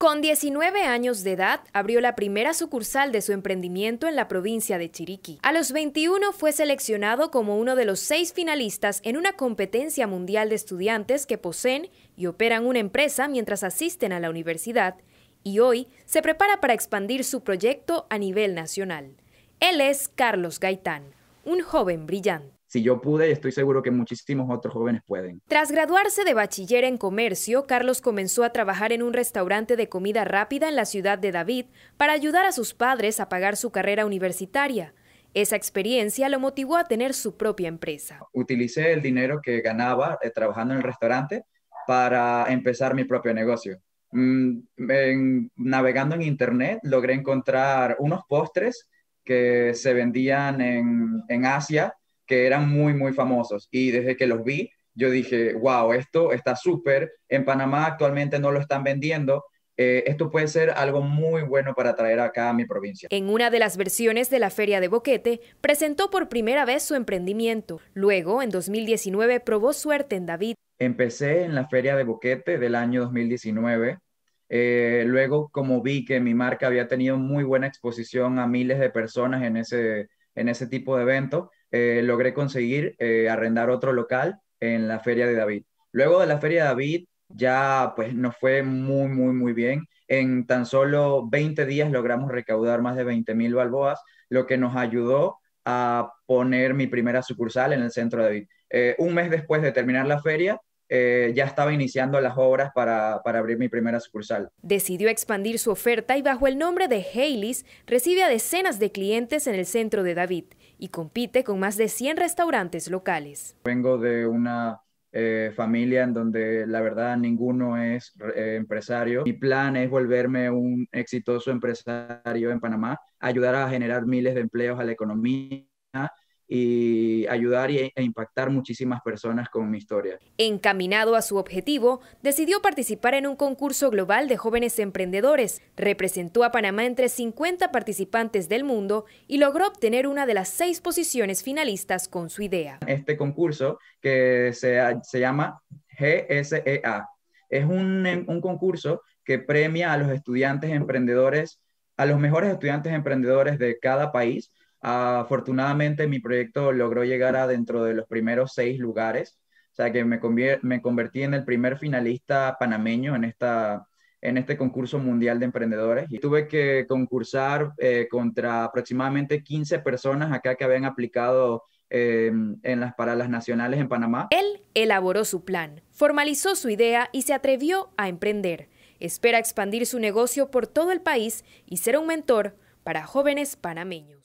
Con 19 años de edad, abrió la primera sucursal de su emprendimiento en la provincia de Chiriquí. A los 21 fue seleccionado como uno de los seis finalistas en una competencia mundial de estudiantes que poseen y operan una empresa mientras asisten a la universidad, y hoy se prepara para expandir su proyecto a nivel nacional. Él es Carlos Gaitán, un joven brillante. Si yo pude, estoy seguro que muchísimos otros jóvenes pueden. Tras graduarse de bachiller en comercio, Carlos comenzó a trabajar en un restaurante de comida rápida en la ciudad de David para ayudar a sus padres a pagar su carrera universitaria. Esa experiencia lo motivó a tener su propia empresa. Utilicé el dinero que ganaba eh, trabajando en el restaurante para empezar mi propio negocio. Mm, navegando en internet logré encontrar unos postres que se vendían en, en Asia que eran muy, muy famosos. Y desde que los vi, yo dije, wow, esto está súper. En Panamá actualmente no lo están vendiendo. Eh, esto puede ser algo muy bueno para traer acá a mi provincia. En una de las versiones de la Feria de Boquete, presentó por primera vez su emprendimiento. Luego, en 2019, probó suerte en David. Empecé en la Feria de Boquete del año 2019. Eh, luego, como vi que mi marca había tenido muy buena exposición a miles de personas en ese, en ese tipo de evento eh, logré conseguir eh, arrendar otro local en la Feria de David. Luego de la Feria de David ya pues nos fue muy, muy, muy bien. En tan solo 20 días logramos recaudar más de 20 mil balboas, lo que nos ayudó a poner mi primera sucursal en el centro de David. Eh, un mes después de terminar la feria, ya estaba iniciando las obras para, para, abrir mi primera sucursal. Decidió expandir su oferta y bajo el nombre de Haley's recibe a decenas de clientes en el centro de David y compite con más de 100 restaurantes locales. Vengo de una eh, familia en donde la verdad ninguno es eh, empresario. Mi plan es volverme un exitoso empresario en Panamá, ayudar a generar miles de empleos a la economía y ayudar e impactar muchísimas personas con mi historia. Encaminado a su objetivo, decidió participar en un concurso global de jóvenes emprendedores. Representó a Panamá entre 50 participantes del mundo y logró obtener una de las seis posiciones finalistas con su idea. Este concurso, que se, se llama GSEA, es un concurso que premia a los estudiantes emprendedores, a los mejores estudiantes emprendedores de cada país afortunadamente mi proyecto logró llegar a dentro de los primeros seis lugares, o sea que me, me convertí en el primer finalista panameño en, esta, en este concurso mundial de emprendedores y tuve que concursar eh, contra aproximadamente 15 personas acá que habían aplicado eh, en las, para las nacionales en Panamá. Él elaboró su plan, formalizó su idea y se atrevió a emprender. Espera expandir su negocio por todo el país y ser un mentor para jóvenes panameños.